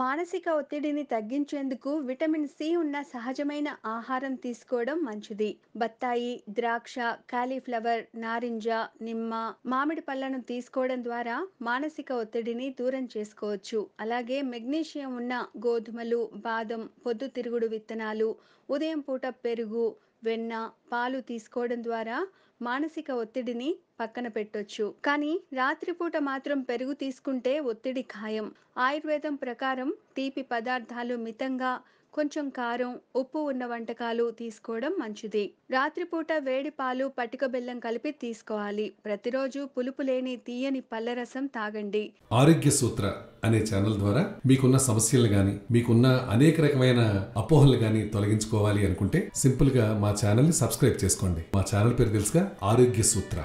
మానసిక ఒత్తిడిని తగ్గించేందుకు విటమిన్ సి ఉన్న సహజమైన ఆహారం తీసుకోవడం మంచిది బత్తాయి ద్రాక్ష కాలీఫ్లవర్ నారింజ నిమ్మ మామిడి పళ్ళను తీసుకోవడం ద్వారా మానసిక ఒత్తిడిని దూరం చేసుకోవచ్చు అలాగే మెగ్నీషియం ఉన్న గోధుమలు బాదం పొద్దుతిరుగుడు విత్తనాలు ఉదయం పూట పెరుగు వెన్న పాలు తీసుకోవడం ద్వారా మానసిక ఒత్తిడిని పక్కన పెట్టొచ్చు కానీ రాత్రిపూట మాత్రం పెరుగు తీసుకుంటే ఒత్తిడి ఖాయం ఆయుర్వేదం ప్రకారం తీపి పదార్థాలు మితంగా కొంచెం కారం ఉప్పు ఉన్న వంటకాలు తీసుకోవడం మంచిది రాత్రిపూట వేడి పాలు పటిక బెల్లం కలిపి తీసుకోవాలి ప్రతిరోజు పులుపు లేని తీయని పళ్ళరసం తాగండి ఆరోగ్య సూత్ర అనే ఛానల్ ద్వారా మీకున్న సమస్యలు గాని మీకున్న అనేక రకమైన అపోహలు గాని తొలగించుకోవాలి అనుకుంటే సింపుల్ గా మా ఛానల్ ని సబ్స్క్రైబ్ చేసుకోండి మా ఛానల్ పేరు తెలుసుగా ఆరోగ్య సూత్ర